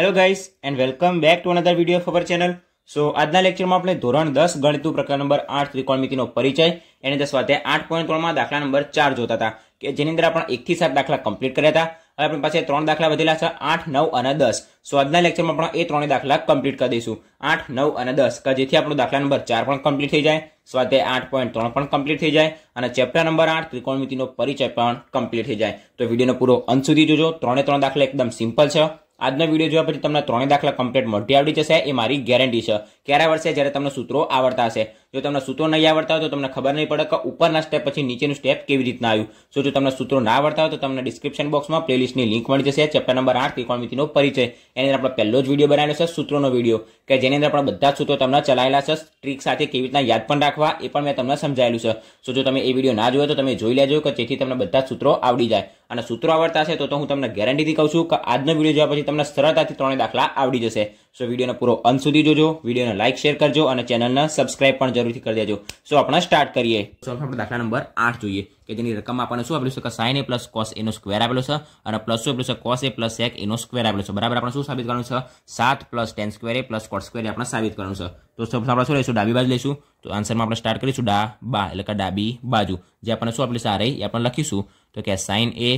hello guys and welcome back to another video of channel so આજના લેક્ચરમાં આપણે ધોરણ દસ ગણિતું પ્રકાર નંબર આઠ ત્રિકોણમિતિનો પરિચય એની દસ વાતે આઠ પોઈન્ટ ત્રણમાં દાખલા નંબર ચાર જોતા હતા કે જેની અંદર આપણે એકથી સાત દાખલા કમ્પ્લીટ કર્યા હતા હવે આપણી પાસે ત્રણ દાખલા વધેલા છે આઠ નવ અને દસ સો આજના લેક્ચરમાં પણ એ ત્રણેય દાખલા કમ્પ્લીટ કરી દઈશું આઠ નવ અને દસ કે જેથી આપણો દાખલા નંબર ચાર પણ કમ્પ્લીટ થઈ જાય સ્વાતે આઠ પોઈન્ટ ત્રણ પણ કમ્પ્લીટ થઈ જાય અને ચેપ્ટર નંબર આઠ ત્રિકોણમિતિનો પરિચય પણ કમ્પ્લીટ થઈ જાય તો વિડીયોનો પૂરો અંત સુધી જોજો ત્રણે ત્રણ દાખલા એકદમ સિમ્પલ છે આજનો વિડીયો જોયા પછી તમને ત્રણેય દાખલા કમ્પ્લીટ મોઢી આવડી જશે એ મારી ગેરંટી છે ક્યારે આવડશે જ્યારે તમને સૂત્રો આવડતા હશે જો તમને સૂત્રો નહીં આવડતા હોય તો તમને ખબર નહીં પડે કે ઉપરના સ્ટેપ પછી નીચેનું સ્ટેપ કેવી રીતના આવ્યું સો જો તમને સૂત્રો ના આવડતા હોય તો તમને ડિસ્ક્રિપ્શન બોક્સમાં પ્લેલિસ્ટની લિંક મળી જશે ચેપ્ટર નંબર આઠ ત્રિકોણમિતિનો પરિચય એની અંદર આપણે પહેલો જ વિડીયો બનાવેલો છે સૂત્રોનો વિડીયો કે જેની અંદર આપણે બધા જ સૂત્રો તમને ચલાયેલા છે ટ્રીક સાથે કેવી રીતના યાદ પણ રાખવા એ પણ મેં તમને સમજાયેલું છે સો જો તમે એ વિડીયો ના જોયો તો તમે જોઈ લેજો કે જેથી તમને બધા સૂત્રો આવડી જાય અને સૂત્રો આવડતા છે તો હું તમને ગેરંટીથી કહું છું કે આજનો વિડીયો જોયા પછી તમને સરળતાથી ત્રણેય દાખલા આવડી જશે સો વિડીયોનો પૂરો અંત સુધી જોજો વિડીયોને લાઇક શેર કરજો અને ચેનલને સબસ્ક્રાઇબ પણ જરૂરથી કરી દેજો સો આપણે સ્ટાર્ટ કરીએ સો આપણે દાખલા નંબર આઠ જોઈએ કે જેની રકમ આપણને શું આપેલું છે કે સાઇન એ પ્લસ કોસ એનો સ્ક્વેર આપેલો છે અને પ્લસ શું આપેલું છે કોસ એ પ્લસ એક એનો સ્ક્વેર આપેલો છે બરાબર આપણે શું સાબિત કરવાનું છે સાત પ્લસ ટેન સ્ક્વેર એ પ્લસ કોટ સ્ક્વેર આપણે સાબિત કરવાનું છે તો સૌ આપણે શું લઈશું ડાબી બાજુ લઈશું તો આન્સરમાં આપણે સ્ટાર્ટ કરીશું ડા બા એટલે કે ડાબી બાજુ જે આપણને શું આપેલી છે આ રહી એ આપણે લખીશું તો કે sine A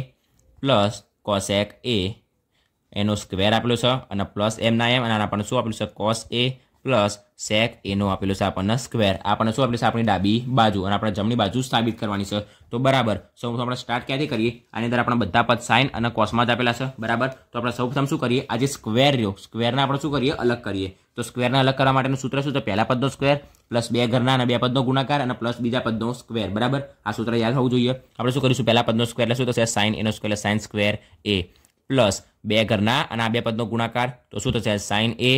plus cosec A એનો સ્ક્વેર આપેલો છે અને પ્લસ એમના એમ અને આપણને શું આપેલું છે કોસ એ પ્લસ સેક એનો આપેલું છે આપણને સ્ક્વેર આપણને શું આપેલું છે આપણી ડાબી બાજુ અને આપણે જમણી બાજુ સ્થાપિત કરવાની છે તો બરાબર સૌ આપણે સ્ટાર્ટ ક્યાંથી કરીએ આની અંદર આપણે બધા પદ સાઇન અને કોસમાં જ આપેલા છે બરાબર તો આપણે સૌ પ્રથમ શું કરીએ આજે જે રહ્યો સ્ક્વેરને આપણે શું કરીએ અલગ કરીએ તો સ્ક્વેરને અલગ કરવા માટેનું સૂત્ર શું છે પહેલા પદનો સ્ક્વેર પ્લસ બે ઘરના અને બે પદનો ગુણાકાર અને પ્લસ બીજા પદનો સ્ક્વેર બરાબર આ સૂત્ર યાદ હોવું જોઈએ આપણે શું કરીશું પહેલા પદનો સ્ક્વેર એટલે શું થશે સાઇન એનો square sine square A plus બે ઘરના અને આ બે પદનો ગુણાકાર તો શું થશે sine A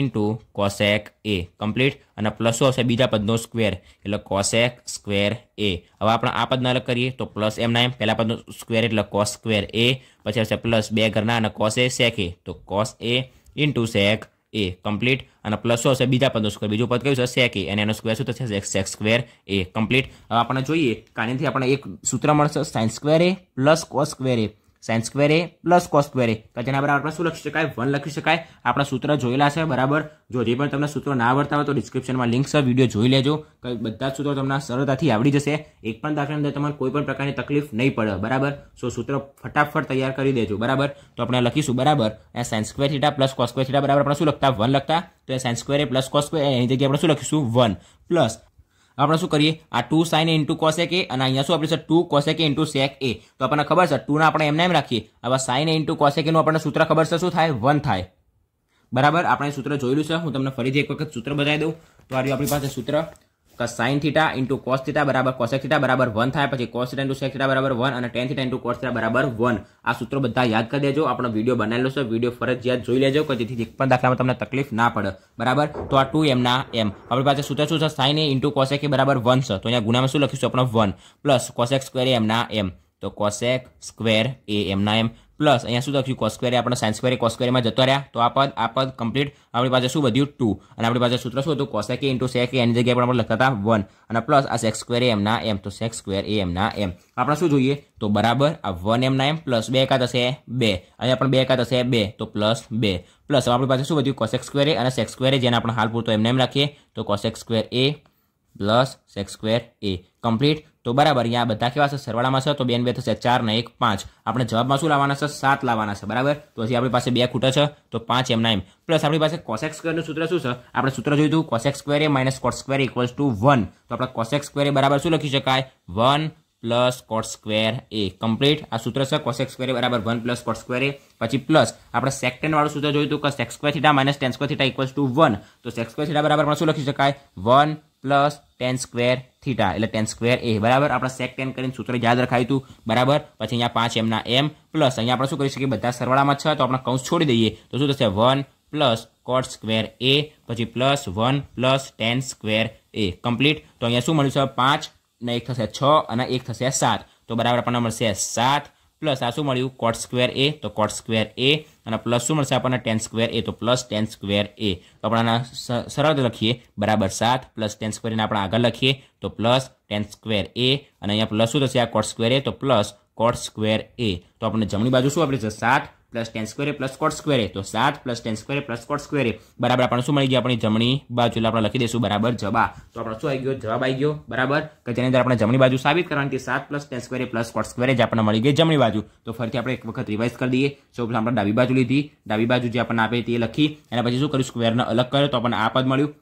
into cosec A complete અને પ્લસ શું આવશે બીજા પદનો સ્કવેર એટલે કોસેક સ્ક્વેર એ હવે આપણે આ પદના અલગ કરીએ તો પ્લસ એમ ના એમ પહેલા પદનો સ્ક્વેર એટલે કોસ સ્ક્વેર એ પછી આવશે પ્લસ બે ઘરના અને કોસ એ સેક એ તો cos A into sec A complete અને પ્લસ શું આવશે બીજા પદનો સ્ક્વેર બીજું પદ કયું છે સેક એ અને એનો સ્ક્વેર શું થશે સેક સ્ક્વેર એ કમ્પ્લીટ હવે આપણે જોઈએ કે આપણે એક સૂત્ર મળશે sine square A plus cos square A sine square A plus cos square A કે તેના બરાબર આપણે શું લખી શકાય વન લખી શકાય આપણા સૂત્ર જોયેલા છે બરાબર જો જે પણ તમને સૂત્રો ના આવડતા હોય તો ડિસ્ક્રિપ્શનમાં લિંક છે વિડીયો જોઈ લેજો કે બધા જ સૂત્રો તમને સરળતાથી આવડી જશે એક પણ દાખલાની અંદર તમારે કોઈ પણ પ્રકારની તકલીફ નહીં પડે બરાબર સો સૂત્ર ફટાફટ તૈયાર કરી દેજો બરાબર તો આપણે લખીશું બરાબર A sine square theta plus cos square theta બરાબર આપણે શું લખતા વન લખતા તો A sine square A plus cos square એની જગ્યાએ આપણે શું લખીશું વન પ્લસ આપણે શું કરીએ આ two sine into cosec A અને અહીંયા શું આપણે sir two cosec into sec A તો આપણને ખબર છે ટુના આપણે એમને એમ રાખીએ હવે સાઇન ઇન્ટુ કોસેક એનું આપણને સૂત્ર ખબર છે શું થાય વન થાય બરાબર આપણે સૂત્ર જોયેલું છે હું તમને ફરીથી એક વખત સૂત્ર બતાવી દઉં તો આ રહ્યું આપણી પાસે સૂત્ર sine theta into cos theta બરાબર કોસેક થીટા બરાબર વન થાય પછી cos theta into sec theta બરાબર વન અને tan theta into cos theta બરાબર વન આ સૂત્રો બધા યાદ કરી દેજો આપણો વિડીયો બનાવેલો છે વિડીયો ફરજિયાત જોઈ લેજો કે જેથી એક પણ દાખલામાં તમને તકલીફ ના પડે બરાબર તો આ ટુ એમના એમ આપણી પાસે સૂત્ર શું છે સાઇન એ ઇન્ટુ કોસેક બરાબર વન છે તો અહીંયા ગુણામાં શું લખીશું આપણો વન પ્લસ કોસેક સ્ક્વેર એમના એમ તો કોસેક સ્ક્વેર એ એમના એમ પ્લસ અહીંયા શું લખ્યું કોસ સ્ક્વેર આપણો સાઇન્સ સ્ક્વેર કોસ સ્ક્વેરમાં જતો રહ્યા તો આ પદ આ પદ કમ્પ્લીટ આપણી પાસે શું બધું ટુ અને આપણી પાસે સૂત્ર શું હતું કોસેક ઇન્ટુ સેક એની જગ્યાએ પણ આપણે લખતા હતા વન અને પ્લસ આ સેક સ્ક્વેર એમના એમ તો સેક સ્ક્વેર એ એમના એમ આપણે શું જોઈએ તો બરાબર આ વન એમના એમ પ્લસ બે એકા થશે બે અહીંયા પણ બે એકા થશે બે તો પ્લસ બે પ્લસ આપણી પાસે શું બધું કોસેક સ્ક્વેર અને સેક સ્ક્વેર જેને આપણે હાલ પૂરતો એમને એમ રાખીએ તો cosec square A plus secs square A complete તો બરાબર અહીંયા બધા કેવા છે સરવાળામાં છે તો બેન બે થશે ચાર ને એક પાંચ આપણે જવાબમાં શું લાવવાના છે સાત લાવવાના છે બરાબર તો પછી આપણી પાસે બે ખૂટા છે તો પાંચ એમના એમ પ્લસ આપણી પાસે કોસેક સ્ક્વેરનું સૂત્ર શું છે આપણે સૂત્ર જોયું હતું cosec square A minus cot square equals to one તો આપણે કોસેક સ્ક્વેર બરાબર શું લખી શકાય one plus cot square A complete આ સૂત્ર છે કોસેક સ્ક્વેર બરાબર one plus cot square A પછી પ્લસ આપણે સેકન્ડ વાળું સૂત્ર જોયું હતું કે secs square theta minus tan square theta equals to one તો સેક્સ સ્ક્વેર થીટા બરાબર પણ શું લખી શકાય one plus tan square theta એટલે ટેન સ્ક્વેર એ બરાબર આપણે સેક ટેન કરીને સૂત્ર યાદ રખાયું હતું બરાબર પછી અહીંયા પાંચ એમના એમ પ્લસ અહીંયા આપણે શું કરી શકીએ બધા સરવાળામાં છ તો આપણે કૌંસ છોડી દઈએ તો શું થશે one plus cot square A પછી plus one plus tan square A complete તો અહીંયા શું મળ્યું છે પાંચ ને એક થશે છ અને એક થશે સાત તો બરાબર આપણને મળશે સાત પ્લસ આ શું મળ્યું કોટ સ્ક્વેર એ તો કોટ સ્ક્વેર એ અને પ્લસ શું મળશે આપણને ટેન સ્ક્વેર એ તો પ્લસ ટેન સ્ક્વેર એ તો આપણાના સરળ લખીએ બરાબર સાત પ્લસ ટેન સ્ક્વેરને આપણે આગળ લખીએ તો પ્લસ ટેન સ્ક્વેર એ અને અહીંયા પ્લસ શું થશે આ કોટ સ્ક્વેર એ તો પ્લસ કોટ સ્ક્વેર એ તો આપણને જમણી બાજુ શું આપણે છે સાત plus tan square A plus cot square A તો સાત plus tan square A plus cot square A બરાબર આપણને શું મળી ગયું આપણી જમણી બાજુ એટલે આપણે લખી દઈશું બરાબર જવા તો આપણે શું આવી ગયો જવાબ આવી ગયો બરાબર કે જેની અંદર આપણે જમણી બાજુ સાબિત કરવાની કે સાત plus tan square A plus cot square A જ આપણને મળી ગઈ જમણી બાજુ તો ફરીથી આપણે એક વખત રિવાઇઝ કરી દઈએ સૌ પહેલાં આપણે ડાબી બાજુ લીધી ડાબી બાજુ જે આપણને આપે તે લખી એના પછી શું કર્યું સ્કવેરને અલગ કર્યો તો આપણને આ પદ મળ્યું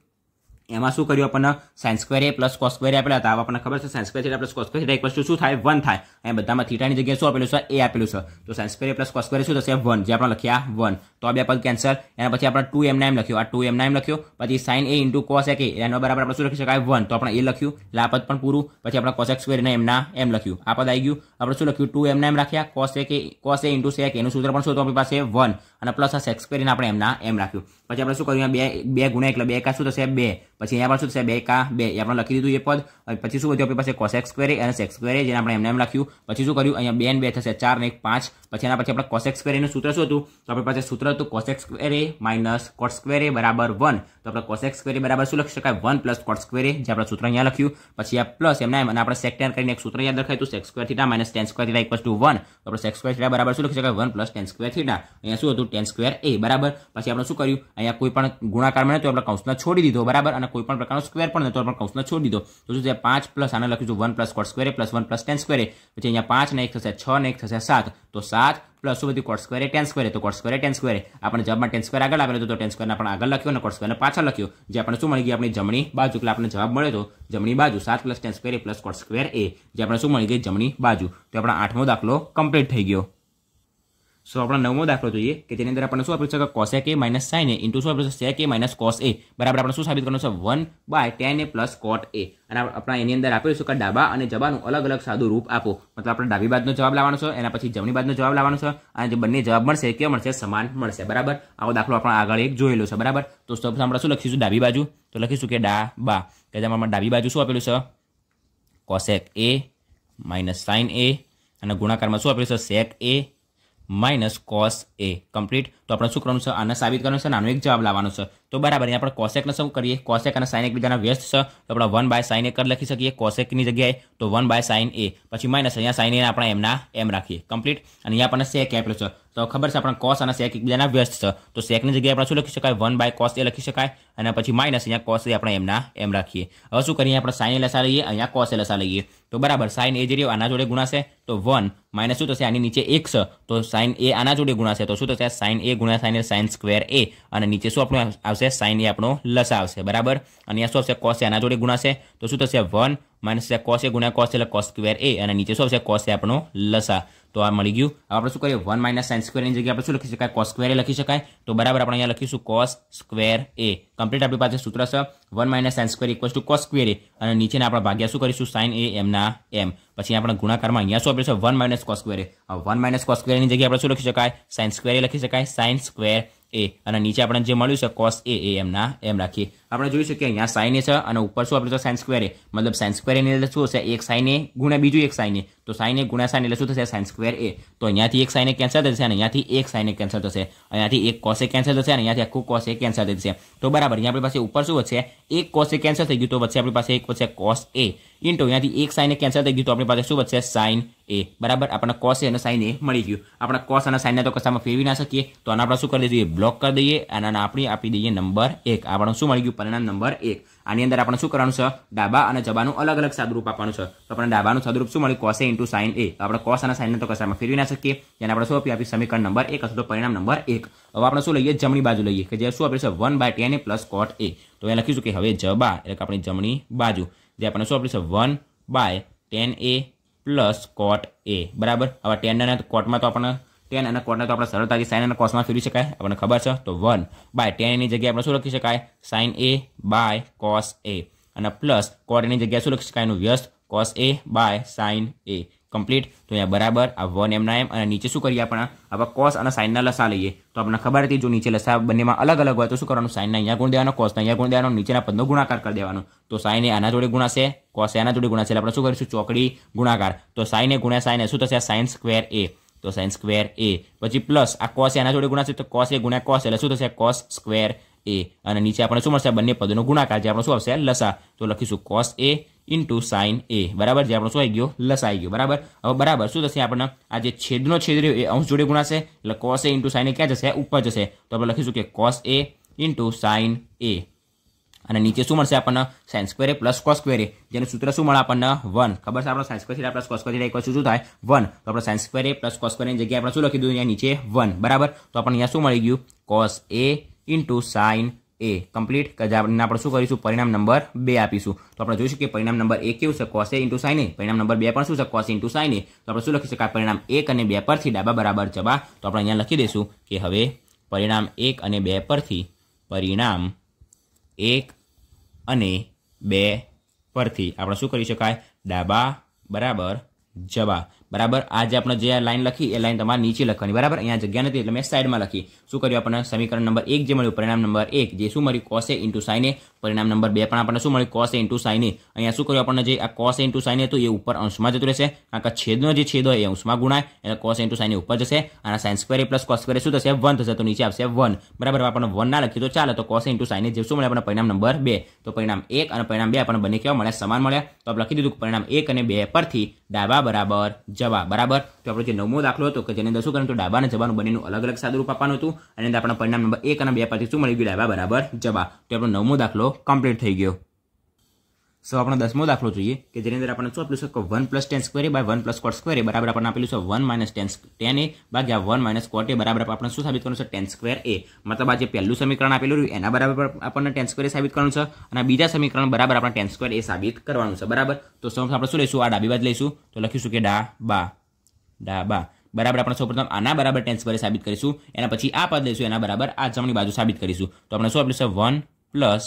એમાં શું કર્યું આપણને સાયન્સ સ્ક્વેર એ પ્લસ કોસ સ્ક્વેર આપેલા હતા આપણને ખબર છે sines square theta plus cos square theta equal to શું થાય વન થાય અને બધામાં થીટાની જગ્યાએ શું આપેલું છે એ આપેલું છે તો sines square plus cos square શું થશે વન જે આપણે લખ્યા વન તો આ બે પદ કેન્સલ એના પછી આપણે ટુ એમ નાઇમ લખ્યું આ ટુ એમ નાઇમ લખ્યું પછી સાઇન એ ઇન્ટુ કોસ કે એના બરાબર આપણે શું લખી શકાય વન તો આપણે એ લખ્યું એટલે આ પદ પણ પૂરું પછી આપણે કોસ એક્સ સ્ક્વેર અને એમના એમ લખ્યું આ પદ આવી ગયું આપણે શું લખ્યું ટુ એમ નાઇમ રાખ્યા કોસ એક કોસ એ ઇન્ટુ સેક એનું સૂત્ર પણ શું તો આપણી પાસે વન અને પ્લસ આ સેક્સ સ્ક્વેર આપણે એમના એમ રાખ્યું અમાજાને શું કર્યું અહીંયા 2 2 * 1 એટલે 2 કા શું થશે 2 પછી અહીંયા પાછું થશે 2 કા 2 આપણે લખી દીધું છે આ પદ અને પછી શું બધી ઓપરે પર પાસે કોસેક્સ સ્ક્વેર a અને સેક સ્ક્વેર a જેને આપણે એમ ને એમ લખ્યું પછી શું કર્યું અહીંયા 2 અને 2 થશે 4 અને 1 5 પછી આના પછી આપણે કોસેક્સ સ્ક્વેર એ નું સૂત્ર શું હતું આપણે પાસે સૂત્ર હતું cosec x square a - cot square a = 1 તો આપણે કોસેક્સ સ્ક્વેર a બરાબર શું લખી શકાય 1 + કોટ સ્ક્વેર a જે આપણે સૂત્ર અહીંયા લખ્યું પછી આ પ્લસ એમ ને એમ અને આપણે સેક ટેન કરીને એક સૂત્ર યાદ રાખાય તો sec square theta - tan square theta = 1 તો આપણે સેક સ્ક્વેર થીટા બરાબર શું લખી શકાય 1 + ટેન સ્ક્વેર થીટા અહીંયા શું હતું ટેન સ્ક્વે અહીંયા કોઈ પણ ગુણાકાર મળે તો આપણે કૌંસના છોડી દીધો બરાબર અને કોઈ પણ પ્રકારનો સ્ક્વેર પણ તો આપણે કૌંસના છોડી દીધો તો શું છે પાંચ પ્લસ આને લખ્યું છું one plus cot square a plus one plus tan square a પછી અહીંયા પાંચ ને એક થશે છ ને એક થશે સાત તો સાત પ્લસ શું બધી કોટ સ્ક્વેરે ટેન સ્ક્વેરે તો કોટ સ્ક્વેરે ટેન સ્ક્વેરે આપણે જવાબમાં ટેન સ્ક્વેર આગળ આવેલો હતો તો ટેન સ્ક્વેરને આપણે આગળ લખ્યો અને કોટ સ્ક્વેરને પાછળ લખ્યો જે આપણે શું મળી ગઈ આપણી જમણી બાજુ એટલે આપણે જવાબ મળ્યો હતો જમણી બાજુ સાત plus tan square plus cot square a જે આપણે શું મળી ગઈ જમણી બાજુ તો આપણે આઠમો દાખલો કમ્પ્લીટ થઈ ગયો સો આપણે નવમો દાખલો જોઈએ કે તેની અંદર આપણને શું આપ્યું છે કે cosec a minus sine A into શું આપ્યું છે સેક એ માઇનસ કોસ એ બરાબર આપણે શું સાબિત કરવાનું છે one by tan a plus cot a અને આપણે એની અંદર આપેલું છે કે ડાબા અને જબાનું અલગ અલગ સાદું રૂપ આપો મતલબ આપણે ડાબી બાજુનો જવાબ લાવવાનો છે એના પછી જમણી બાજુનો જવાબ લાવવાનો છે અને જે બંને જવાબ મળશે કે મળશે સમાન મળશે બરાબર આવો દાખલો આપણે આગળ એક જોયેલો છે બરાબર તો સૌપ્રથમ આપણે શું લખીશું ડાબી બાજુ તો લખીશું કે ડા બા કે જેમાં ડાબી બાજુ શું આપેલું છે cosec a minus sine a અને ગુણાકારમાં શું આપેલું છે sec a minus cos a complete તો આપણે શું કરવાનું છે આને સાબિત કરવાનું છે આનો એક જવાબ લાવવાનો છે તો બરાબર અહીંયા આપણે કોસેકને શું કરીએ કોસેક અને સાઇન એકબીજાના વ્યસ્ત છે તો આપણે વન બાય સાઇન એક લખી શકીએ કોસેકની જગ્યાએ તો વન બાય સાઇન એ પછી માઇનસ અહીંયા સાઇન એને આપણે એમના એમ રાખીએ કમ્પ્લીટ અને અહીંયા આપણને સેક આપ્યો છે તો ખબર છે આપણે કોસ અને સેક એકબીજાના વ્યસ્ત છે તો સેકની જગ્યાએ આપણે શું લખી શકાય વન બાય કોસ એ લખી શકાય અને પછી માઇનસ અહીંયા કોસ એ આપણે એમના એમ રાખીએ હવે શું કરીએ આપણે સાઇન લસા લઈએ અહીંયા કોસ એ લસા લઈએ તો બરાબર સાઇન એ જે રહ્યો આના જોડે ગુણાશે તો વન માઇનસ શું થશે આની નીચે એક છે તો સાઇન એ આના જોડે ગુણાશે તો શું થશે સાઇન એ ગુણ્યા સાઇન સાઇન સ્ક્વેર એ અને નીચે શું આપણું આવશે સાઇન એ આપણો લસા આવશે બરાબર અને અહીંયા શું આવશે કોસ એ આના જોડે ગુણાશે તો શું થશે વન માઇનસ થશે કોસ એ ગુણ્યા કોસ એટલે કોસ સ્ક્વેર એ અને નીચે શું આવશે કોસ એ આપણો લસા તો આ મળી ગયું હવે આપણે શું કરીએ વન માઇનસ સાઇન સ્ક્વેરની જગ્યાએ આપણે શું લખી શકાય કોસ સ્ક્વેર એ લખી શકાય તો બરાબર આપણે અહીંયા લખીશું કોસ સ્ક્વેર એ કમ્પ્લીટ આપણી પાસે સૂત્ર છે one minus sines square equals to cos square a અને નીચેના આપણે ભાગ્યા શું કરીશું સાઇન એ એમના એમ પછી આપણે ગુણાકારમાં અહીંયા શું આપ્યું છે one minus cos square a one minus cos સ્ક્વેરની જગ્યાએ આપણે શું લખી શકાય સાઇન સ્ક્વેર લખી શકાય સાઇન્સ સ્ક્વેર એ અને નીચે આપણને જે મળ્યું છે કોસ એ એ એમના એમ રાખીએ આપણે જોઈ શકીએ અહીંયા સાઇન એ છે અને ઉપર શું આપણે તો સાઇન સ્ક્વેર એ મતલબ સાઇન સ્ક્વેર એની એટલે શું હશે એક સાઇન એ ગુણ્યા બીજું એક સાઇન એ તો સાઇન એ ગુણ્યા સાઇન એટલે શું થશે સાઇન સ્ક્વેર એ તો અહીંયાથી એક સાઇન એ કેન્સલ થશે અને અહીંયાથી એક સાઇન એ કેન્સલ થશે અહીંયાથી એક કોસે કેન્સલ થશે અને અહીંયાથી આખું કોસ એ કેન્સલ થશે તો બરાબર અહીંયા આપણી પાસે ઉપર શું વધશે એક કોસ એ કેન્સલ થઈ ગયું તો વચ્ચે આપણી પાસે એક વધશે કોસ એ ઇન્ટો અહીંયાથી એક સાઇન એ કેન્સલ થઈ ગયું તો આપણી પાસે શું વચ્ચે સાઇન એ બરાબર આપણને કોસ અને સાઇન એ મળી ગયું આપણે કોસ અને સાઇનને તો કશામાં ફેરવી ના શકીએ તો આને આપણે શું કરી દઈએ બ્લોક કરી દઈએ અને આપણી આપી દઈએ નંબર એક આપણને શું મળી ગયું પરિણામ નંબર એક આની અંદર આપણે શું કરવાનું છે ડાબા અને જબાનું અલગ અલગ સાદરૂપ આપવાનું છે તો આપણે ડાબાનું સાદરૂપ શું મળ્યું કોસે ઇન્ટુ સાઇન એ આપણે કોસ અને સાઇનને તો કસામાં ફેરવી ના શકીએ જેને આપણે શું આપીએ આપી સમીકરણ નંબર એક અથવા તો પરિણામ નંબર એક હવે આપણે શું લઈએ જમણી બાજુ લઈએ કે જે શું આપ્યું છે one by tan a plus cot a તો એ લખીશું કે હવે જબા એટલે કે આપણી જમણી બાજુ જે આપણને શું આપ્યું છે one by tan a plus cot a બરાબર હવે ટેનના કોટમાં તો આપણને ટેન અને કોટને તો આપણે સરળતાથી સાઇન અને કોસમાં ફેરવી શકાય આપણને ખબર છે તો વન બાય ટેનની જગ્યાએ આપણે શું લખી શકાય sine a by cos a અને પ્લસ કોટની જગ્યાએ શું લખી શકાય એનું વ્યસ્ત cos a by sine a complete તો અહીંયા બરાબર આ વન એમના એમ અને નીચે શું કરીએ આપણે આપણે કોસ અને સાઇનના લસા લઈએ તો આપણને ખબર હતી જો નીચે લસા બંનેમાં અલગ અલગ હોય તો શું કરવાનું સાઇનના અહીંયા ગુણ દેવાનો કોસના અહીંયા ગુણ દેવાનો નીચેના પદનો ગુણાકાર કરી દેવાનો તો સાઇને આના જોડે ગુણાશે કોસે એના જોડે ગુણાશે એટલે આપણે શું કરીશું ચોકડી ગુણાકાર તો એ ગુણ્યા સાઇને શું થશે સાઇન સ્ક્વેર એ તો સાઇન સ્ક્વેર એ પછી પ્લસ આ કોસ એના જોડે ગુણાશે તો કોસ એ ગુણ્યા કોસ એટલે શું થશે કોસ સ્ક્વેર એ અને નીચે આપણે શું મળશે બંને પદોનો ગુણાકાર જે આપણો શું આવશે લસા તો લખીશું cos A into sine a બરાબર જે આપણો શું આવી ગયો લસા આવી ગયો બરાબર હવે બરાબર શું થશે આપણને આ જે છેદનો છેદ રહ્યો એ અંશ જોડે ગુણાશે એટલે cos A into sine a ક્યાં જશે ઉપર જશે તો આપણે લખીશું કે cos A into sine a અને નીચે શું મળશે આપણને sines square plus cos square જેનું સૂત્ર શું મળે આપણને વન ખબર છે આપણો sines square theta plus cos square theta શું થાય વન તો આપણે સાયન્સ સ્ક્વેર પ્લસ કોસ સ્ક્વેરની જગ્યાએ આપણે શું લખી દીધું અહીંયા નીચે વન બરાબર તો આપણને અહીંયા શું મળી ગયું cos A into sine a complete કે આપણે શું કરીશું પરિણામ નંબર બે આપીશું તો આપણે જોઈશું કે પરિણામ નંબર એક કેવું છે કોસે ઇન્ટુ સાઇન એ પરિણામ નંબર બે પણ શું છે કોસ ઇન્ટુ સાઇન એ તો આપણે શું લખી શકાય પરિણામ એક અને બે પરથી ડાબા બરાબર જવા તો આપણે અહીંયા લખી દઈશું કે હવે પરિણામ એક અને બે પરથી પરિણામ એક અને બે પરથી આપણે શું કરી શકાય ડાબા બરાબર જવા બરાબર આ જે આપણે જે લાઈન લખી એ લાઈન તમારે નીચે લખવાની બરાબર અહીંયા જગ્યા નથી એટલે મેં સાઈડમાં લખી શું કર્યું આપણને સમીકરણ નંબર એક જે મળ્યું પરિણામ નંબર એક જે શું મળ્યું કોસે ઇન્ટુ સાઈને પરિણામ નંબર બે પણ આપણને શું મળ્યું કોસે ઇન્ટુ સાઈને અહીંયા શું કર્યું આપણને જે આ કોસે ઇન્ટુ સાઈને હતું એ ઉપર અંશમાં જતું રહેશે કારણ કે છેદનો જે છેદ હોય એ અંશમાં ગુણાય એટલે કોસ ઇન્ટુ સાઈને ઉપર જશે અને sines square plus cos square શું થશે વન થશે તો નીચે આવશે વન બરાબર આપણને વન ના લખીએ તો ચાલે તો કોસ ઇન્ટુ સાઈને જે શું મળે આપણને પરિણામ નંબર બે તો પરિણામ એક અને પરિણામ બે આપણને બંને કેવા મળ્યા સમાન મળ્યા તો આપણે લખી દીધું પરિણામ એક અને બે પરથી ડાબા બરાબર જવા બરાબર તો આપણો જે નવમો દાખલો હતો કે જેની અંદર શું કર્યું તો ડાબા અને જવાનું બંનેનું અલગ અલગ સાદુરૂપ આપવાનું હતું અને આપણા પરિણામ નંબર એક અને બે પરથી શું મળી ગયું ડાબા બરાબર જવા તો આપણો નવમો દાખલો કમ્પ્લીટ થઈ ગયો સો આપણે દસમો દાખલો જોઈએ કે જેની અંદર આપણને શું આપેલું છે કે one plus tan square by one plus cot square બરાબર આપણને આપેલું છે one minus tan tan a ભાગ્યા વન માઇનસ કોટ એ બરાબર આપણે શું સાબિત કરવાનું છે ટેન સ્ક્વેર એ મતલબ આ જે પહેલું સમીકરણ આપેલું રહ્યું એના બરાબર આપણને ટેન સ્ક્વેર સાબિત કરવાનું છે અને બીજા સમીકરણ બરાબર આપણે ટેન સ્ક્વેર એ સાબિત કરવાનું છે બરાબર તો સૌ આપણે શું લઈશું આ ડાબી બાદ લઈશું તો લખીશું કે ડા બા ડા બા બરાબર આપણે સૌપ્રથમ આના બરાબર ટેન્સ વડે સાબિત કરીશું એના પછી આ પદ લઈશું એના બરાબર આ જમણી બાજુ સાબિત કરીશું તો આપણે શું આપેલું છે one plus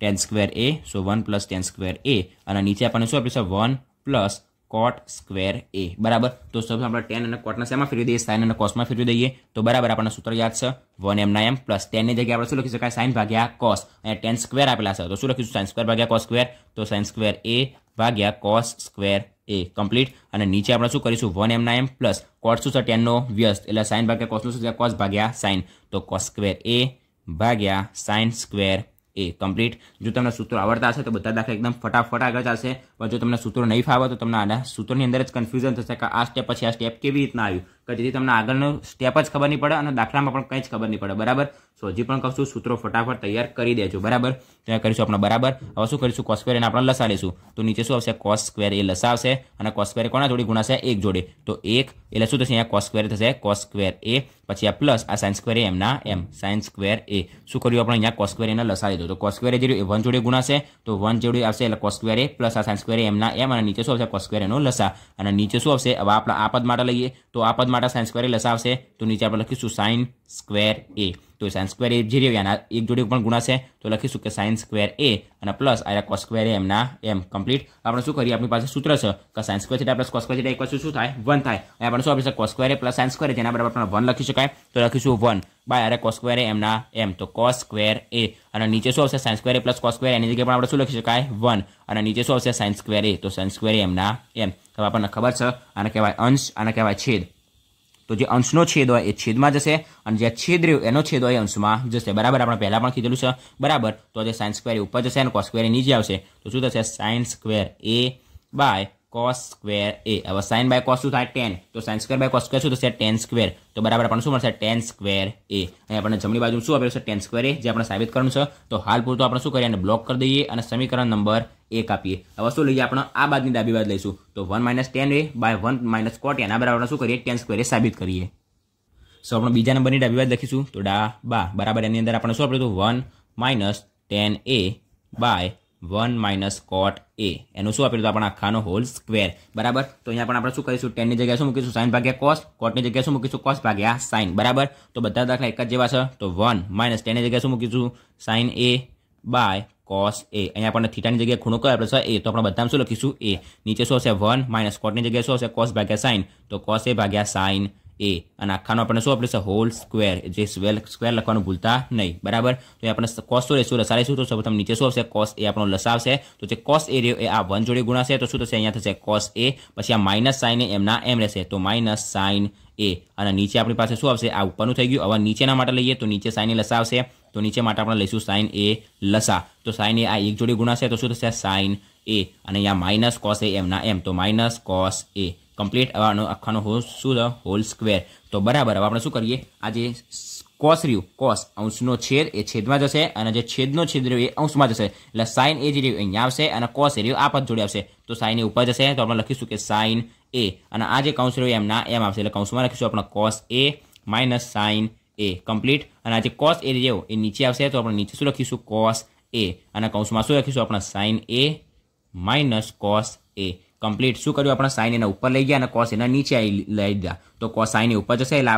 tan square a so one plus tan square a અને નીચે આપણને શું આપ્યું છે વન પ્લસ કોટ સ્ક્વેર એ બરાબર તો સૌ આપણે ટેન અને કોટના શેમાં ફેરવી દઈએ સાઇન અને કોસમાં ફેરવી દઈએ તો બરાબર આપણને સૂત્ર યાદ છે વન એમના એમ પ્લસ ટેનની જગ્યાએ આપણે શું લખી શકાય સાઇન ભાગ્યા કોસ અને ટેન સ્ક્વેર આપેલા છે તો શું લખીશું સાઇન સ્ક્વેર ભાગ્યા કોસ સ્ક્વેર તો સાઇન સ્ક્વેર એ ભાગ્યા કોસ સ્ક્વેર એ કમ્પ્લીટ અને નીચે આપણે શું કરીશું વન એમના એમ પ્લસ કોટ શું છે ટેનનો વ્યસ્ત એટલે સાઇન ભાગ્યા કોસનું શું છે કોસ ભાગ્યા સાઇન તો કોસ સ્ક્વેર એ ભાગ્યા સાઇન સ્ક્વેર એ કમ્પ્લીટ જો તમને સૂત્રો આવડતા હશે તો બધા દાખલા એકદમ ફટાફટ આગળ ચાલશે પણ જો તમને સૂત્રો નહીં ફાવે તો તમને આના સૂત્રોની અંદર જ કન્ફ્યુઝન થશે કે આ સ્ટેપ પછી આ સ્ટેપ કેવી રીતના આવ્યું કે જેથી તમને આગળનું સ્ટેપ જ ખબર નહીં પડે અને દાખલામાં પણ કંઈ જ ખબર નહીં પડે બરાબર સો હજી પણ કહું સૂત્રો ફટાફટ તૈયાર કરી દેજો બરાબર તૈયાર કરીશું આપણે બરાબર હવે શું કરીશું કોસ્કવેર સ્ક્વેર એને આપણે લસા લઈશું તો નીચે શું આવશે કોસ સ્ક્વેર એ લસા આવશે અને કોસ સ્ક્વેર કોના જોડે ગુણાશે એક જોડે તો એક એટલે શું થશે અહીંયા કોસ થશે કોસ સ્ક્વેર એ પછી આ પ્લસ આ સાયન્સ સ્ક્વેર એમના એમ સાયન્સ સ્ક્વેર એ શું કર્યું આપણે અહીંયા કોસ સ્ક્વેર એને લસા લીધો તો કોસ સ્ક્વેર એ વન જોડે ગુણાશે તો વન જોડે આવશે એટલે કોસ એ પ્લસ આ સાયન્સ સ્ક્વેર એમના એમ અને નીચે શું આવશે કોસ એનો લસા અને નીચે શું આવશે હવે આપણે આ પદ માટે લઈએ તો આ પદ માટે માટે સાઇન સ્ક્વેર એ લસાવશે તો નીચે આપણે લખીશું સાઇન સ્ક્વેર એ તો સાઇન સ્ક્વેર એ જી રહ્યો એના એક જોડી પણ ગુણાશે તો લખીશું કે સાઇન સ્ક્વેર એ અને પ્લસ આ કોસ સ્ક્વેર એ એમના એમ કમ્પ્લીટ આપણે શું કરીએ આપણી પાસે સૂત્ર છે કે sine square theta plus cos square theta equal શું થાય વન થાય અને આપણે શું આપીશું કોસ સ્ક્વેર એ પ્લસ સાઇન સ્ક્વેર જેના બરાબર આપણે વન લખી શકાય તો લખીશું વન બાય અરે કોસ સ્ક્વેર એ એમના એમ તો કોસ સ્ક્વેર એ અને નીચે શું આવશે સાઇન સ્ક્વેર એ પ્લસ કોસ સ્ક્વેર એની જગ્યાએ પણ આપણે શું લખી શકાય વન અને નીચે શું આવશે સાઇન સ્ક્વેર એ તો સાઇન સ્ક્વેર એ એમના એમ તો આપણને ખબર છે આને કહેવાય અંશ આને કહેવાય છેદ તો જે અંશનો છેદ હોય એ છેદમાં જશે અને જે છેદ રહ્યું એનો છેદ હોય અંશમાં જશે બરાબર આપણે પહેલાં પણ કીધેલું છે બરાબર તો જે સાઇન્સ સ્ક્વેર ઉપર જશે અને કોસ સ્ક્વેર નીચે આવશે તો શું થશે sines square a by cos square a હવે સાઇન બાય કોસ શું થાય ટેન તો sine square by cos square શું થશે ટેન સ્ક્વેર તો બરાબર આપણને શું મળશે ટેન સ્ક્વેર એ અને આપણને જમણી બાજુ શું આપેલું છે ટેન સ્ક્વેર એ જે આપણે સાબિત કરવાનું છે તો હાલ પૂરતું આપણે શું કરીએ અને બ્લોક કરી દઈએ અને સમીકરણ નંબર એક આપીએ હવે શું લઈએ આપણે આ બાજુની ડાબી બાદ લઈશું તો one minus tan a by one minus cot આ બરાબર આપણે શું કરીએ ટેન સ્કવેર એ સાબિત કરીએ સો આપણે બીજા નંબરની ડાબી બાદ લખીશું તો ડા બા બરાબર એની અંદર આપણે શું આપ્યું હતું one minus tan a by one minus cot a એનું શું આપેલું આપણે આખાનો હોલ સ્ક્વેર બરાબર તો અહીંયા પણ આપણે શું કરીશું ટેનની જગ્યાએ શું મૂકીશું સાઇન ભાગ્યા કોસ કોટની જગ્યાએ શું મૂકીશું કોસ ભાગ્યા સાઇન બરાબર તો બધા દાખલા એક જ જેવા છે તો વન માઇનસ ટેનની જગ્યાએ શું મૂકીશું sine a by cos a અહીંયા આપણને થીટાની જગ્યાએ ખૂણો કયો આપણે એ તો આપણે બધામાં શું લખીશું એ નીચે શું હશે વન માઇનસ કોટની જગ્યાએ શું હશે કોસ ભાગ્યા સાઇન તો કોસ એ ભાગ્યા સાઇન એ અને આખાનો આપણને શું આપણે હોલ સ્ક્વેર જે સ્વેલ સ્ક્વેર લખવાનું ભૂલતા નહીં બરાબર તો એ આપણે કોસ તો રહેશું લસાડીશું તો સૌ નીચે શું આવશે કોસ એ આપણો આવશે તો જે કોસ એ રહ્યો એ આ વન જોડે ગુણાશે તો શું થશે અહીંયા થશે કોસ એ પછી આ માઇનસ સાઇન એમના એમ રહેશે તો માઇનસ સાઇન એ અને નીચે આપણી પાસે શું આવશે આ ઉપરનું થઈ ગયું હવે નીચેના માટે લઈએ તો નીચે સાઇન એ આવશે તો નીચે માટે આપણે લઈશું સાઇન એ લસા તો સાઇન એ આ એક જોડે ગુણાશે તો શું થશે સાઇન એ અને અહીંયા માઇનસ કોસ એ એમના એમ તો માઇનસ કોસ એ કમ્પ્લીટ હવે આખાનો હો શું છે હોલ સ્ક્વેર તો બરાબર હવે આપણે શું કરીએ આ જે કોસ રહ્યું કોસ અંશનો છેદ એ છેદમાં જશે અને જે છેદનો છેદ રહ્યો એ અંશમાં જશે એટલે સાઇન એ જ રહ્યું અહીંયા આવશે અને કોસ એ રહ્યું આ પદ જોડે આવશે તો સાઇન એ ઉપર જશે તો આપણે લખીશું કે સાઇન એ અને આ જે કૌંસ રહ્યો ના એમ આવશે એટલે કૌંસમાં લખીશું આપણે cos a minus sine a complete અને આ જે કોસ એ રહ્યો એ નીચે આવશે તો આપણે નીચે શું લખીશું કોસ એ અને કૌંસમાં શું લખીશું આપણે sine a minus cos a complete શું કર્યું આપણે સાઇન એના ઉપર લઈ ગયા અને કોસ એના નીચે લઈ ગયા તો કોસ સાઇન ઉપર જશે એટલે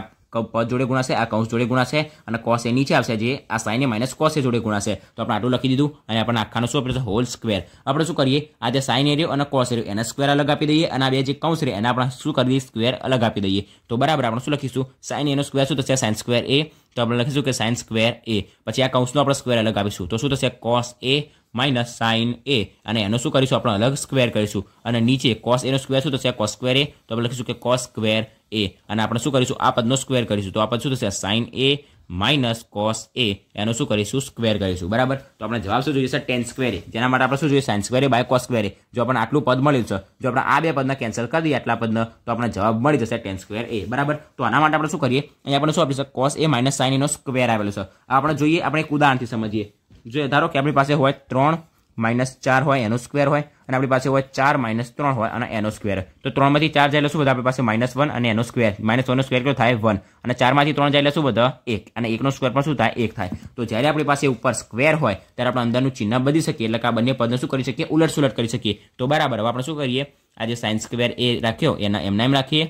પદ જોડે ગુણાશે આ કૌંસ જોડે ગુણાશે અને કોસ એ નીચે આવશે જે આ સાઈને માઇનસ કોસ એ જોડે ગુણાશે તો આપણે આટલું લખી દીધું અને આપણે આખાનું શું આપણે હોલ સ્ક્વેર આપણે શું કરીએ આ જે સાઇન એરિયો અને કોસ એરિયો એના સ્ક્વેર અલગ આપી દઈએ અને આ બે જે કૌંસ રે એના આપણે શું કરી દઈએ સ્ક્વેર અલગ આપી દઈએ તો બરાબર આપણે શું લખીશું સાઇન એનો સ્ક્વેર શું થશે સાઇન સ્ક્વેર એ તો આપણે લખીશું કે સાઇન સ્ક્વેર એ પછી આ કૌંસનો આપણે સ્ક્વેર અલગ આપીશું તો શું થશે cos a minus sine a અને એનું શું કરીશું આપણે અલગ સ્કવેર કરીશું અને નીચે કોસ એનો સ્ક્વેર શું થશે કોસ સ્ક્વેર એ તો આપણે લખીશું કે કોસ સ્ક્વેર એ અને આપણે શું કરીશું આ પદનો સ્ક્વેર કરીશું તો આ પદ શું થશે sine a minus cos a એનું શું કરીશું સ્કવેર કરીશું બરાબર તો આપણે જવાબ શું જોઈએ છે ટેન સ્ક્વેર જેના માટે આપણે શું જોઈએ sine square by cos square જો આપણે આટલું પદ મળ્યું છે જો આપણે આ બે પદના કેન્સલ કરી દઈએ આટલા પદને તો આપણે જવાબ મળી જશે ટેન સ્કવેર એ બરાબર તો આના માટે આપણે શું કરીએ અહીંયા આપણે શું આપીશું કોસ એ માઇનસ સાઇન એનો સ્ક્વેર આવેલો છે આપણે જોઈએ આપણે એક ઉદાહરણથી સમજીએ જો ધારો કે આપણી પાસે હોય ત્રણ માઇનસ ચાર હોય એનો સ્ક્વેર હોય અને આપણી પાસે હોય ચાર માઇનસ ત્રણ હોય અને એનો સ્ક્વેર તો ત્રણમાંથી ચાર જાય એટલે બધા આપણી પાસે માઇનસ વન અને એનો સ્ક્વેર માઇનસ વનનો સ્ક્વેર કેટલો થાય વન અને ચારમાંથી ત્રણ જાય એટલે શું બધા એક અને એકનો સ્ક્વેર પણ શું થાય એક થાય તો જ્યારે આપણી પાસે ઉપર સ્ક્વેર હોય ત્યારે આપણે અંદરનું ચિહ્ન બદલી શકીએ એટલે કે આ બંને પદને શું કરી શકીએ ઉલટસુલટ કરી શકીએ તો બરાબર હવે આપણે શું કરીએ આજે સાયન્સ સ્ક્વેર એ રાખ્યો એના એમના એમ રાખીએ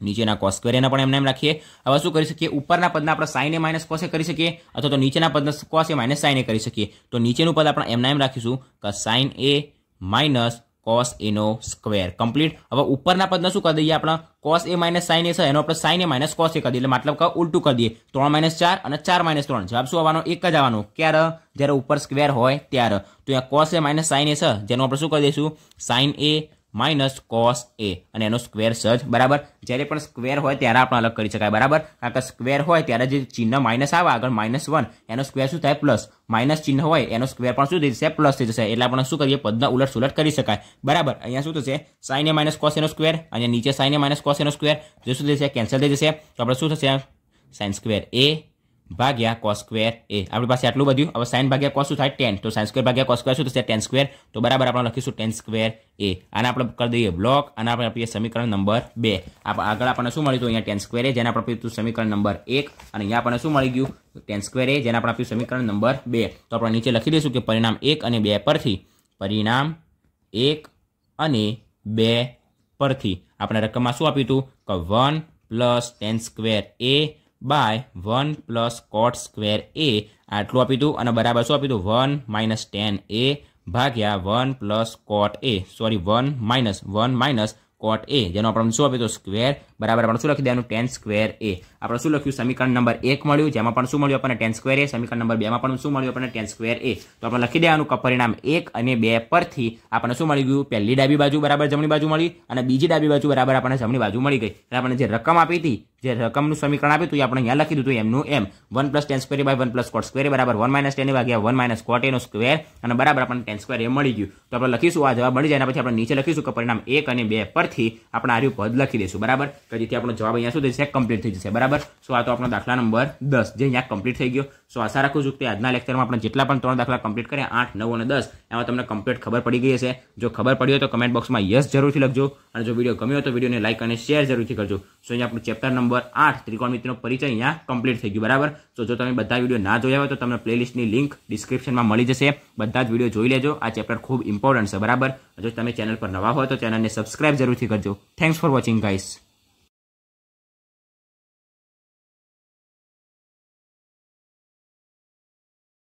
નીચેના કોસ સ્ક્વેરિયાના પણ એમને એમ રાખીએ હવે શું કરી શકીએ ઉપરના પદના આપણે સાઈને માઇનસ કોસે કરી શકીએ અથવા તો નીચેના પદના કોસ એ માઇનસ સાઈને કરી શકીએ તો નીચેનું પદ આપણે એમના એમ રાખીશું કે સાઇન એ માઇનસ કોસ એનો સ્ક્વેર કમ્પ્લીટ હવે ઉપરના પદને શું કરી દઈએ આપણે cos a minus sine a છે એનો આપણે sine a minus cos a કરી દઈએ એટલે મતલબ કે ઉલટું કરી દઈએ ત્રણ માઇનસ ચાર અને ચાર માઇનસ ત્રણ જવાબ શું આવવાનો એક જ આવવાનો ક્યારે જ્યારે ઉપર સ્ક્વેર હોય ત્યારે તો અહીંયા cos a minus sine a છે જેનું આપણે શું કરી દઈશું sine a minus cos a અને એનો સ્ક્વેર સર્જ બરાબર જ્યારે પણ સ્ક્વેર હોય ત્યારે આપણે અલગ કરી શકાય બરાબર કારણ કે સ્ક્વેર હોય ત્યારે જે ચિહ્ન માઇનસ આવે આગળ માઇનસ વન એનો સ્કવેર શું થાય પ્લસ માઇનસ ચિહ્ન હોય એનો સ્ક્વેર પણ શું થઈ જશે પ્લસ થઈ જશે એટલે આપણે શું કરીએ પદના ઉલટ સુલટ કરી શકાય બરાબર અહીંયા શું થશે સાઈને માઇનસ કોસ એનો સ્ક્વેર અને નીચે સાઈને માઇનસ કોસ એનો સ્ક્વેર જે શું થશે કેન્સલ થઈ જશે તો આપણે શું થશે સાઇન સ્ક્વેર એ ભાગ્યા કોસ એ આપણી પાસે આટલું બધું હવે સાઇન ભાગ્યા કોસ શું થાય ટેન તો સાઇન સ્ક્વેર ભાગ્યા કોસ શું થશે ટેન સ્ક્વેર તો બરાબર આપણે લખીશું ટેન સ્ક્વેર એ આને આપણે કરી દઈએ બ્લોક અને આપણે આપીએ સમીકરણ નંબર બે આગળ આપણને શું મળ્યું અહીંયા ટેન સ્ક્વેર એ જેને આપણે આપ્યું સમીકરણ નંબર એક અને અહીંયા આપણને શું મળી ગયું ટેન સ્ક્વેર એ જેને આપણે આપ્યું સમીકરણ નંબર બે તો આપણે નીચે લખી દઈશું કે પરિણામ એક અને બે પરથી પરિણામ એક અને બે પરથી આપણે રકમમાં શું આપ્યું હતું કે one plus tan square a by one plus cot square a આટલું આપી દઉં અને બરાબર શું આપી દઉં વન માઇનસ ટેન એ ભાગ્યા one plus cot a sorry one minus one minus cot a જેનો આપણને શું આપી દો સ્ક્વેર બરાબર આપણે શું લખી દેવાનું ટેન સ્ક્વેર એ આપણે શું લખ્યું સમીકરણ નંબર એક મળ્યું જેમાં પણ શું મળ્યું આપણને ટેન સ્ક્વેર એ સમીકરણ નંબર બેમાં પણ શું મળ્યું આપણને ટેન સ્ક્વેર એ તો આપણે લખી દેવાનું પરિણામ એક અને બે પરથી આપણને શું મળી ગયું પહેલી ડાબી બાજુ બરાબર જમણી બાજુ મળી અને બીજી ડાબી બાજુ બરાબર આપણને જમણી બાજુ મળી ગઈ એટલે આપણને જે રકમ આપી હતી જે રકમનું સમીકરણ આપ્યું હતું એ આપણે અહીંયા લખી દીધું એમનું એમ one plus tan square by one plus cot square બરાબર વન માઇનસ ટેન ભાગ્યા વન માઇનસ કોટ એનો સ્ક્વેર અને બરાબર આપણને ટેન સ્ક્વેર એ મળી ગયું તો આપણે લખીશું આ જવાબ મળી જાય પછી આપણે નીચે લખીશું કે પરિણામ એક અને બે પરથી આપણે આર્યું પદ લખી દઈશું બરાબર કે જેથી આપણો જવાબ અહીંયા શું થશે કમ્પ્લીટ થઈ જશે બરાબર સો આ તો આપણો દાખલા નંબર દસ જે અહીંયા કમ્પ્લીટ થઈ ગયો સો આશા રાખું છું કે આજના લેક્ચરમાં આપણે જેટલા પણ ત્રણ દાખલા કમ્પ્લીટ કર્યા આઠ નવ અને દસ એમાં તમને કમ્પ્લીટ ખબર પડી ગઈ હશે જો ખબર પડી હોય તો કમેન્ટ બોક્સમાં યસ જરૂરથી લખજો અને જો વિડીયો ગમ્યો તો વિડીયોને લાઇક અને શેર જરૂરથી કરજો સો અહીંયા આપણું ચેપ્ટર નંબર આઠ ત્રિકોણ ત્રિકોણમિતિનો પરિચય અહીંયા કમ્પ્લીટ થઈ ગયો બરાબર સો જો તમે બધા વિડીયો ના જોયા હોય તો તમને પ્લેલિસ્ટની લિંક ડિસ્ક્રિપ્શનમાં મળી જશે બધા જ વિડીયો જોઈ લેજો આ ચેપ્ટર ખૂબ ઇમ્પોર્ટન્ટ છે બરાબર જો તમે ચેનલ પર નવા હોય તો ચેનલને સબસ્ક્રાઇબ જરૂરથી કરજો થેન્ક્સ ફોર વોચિંગ ગાઈસ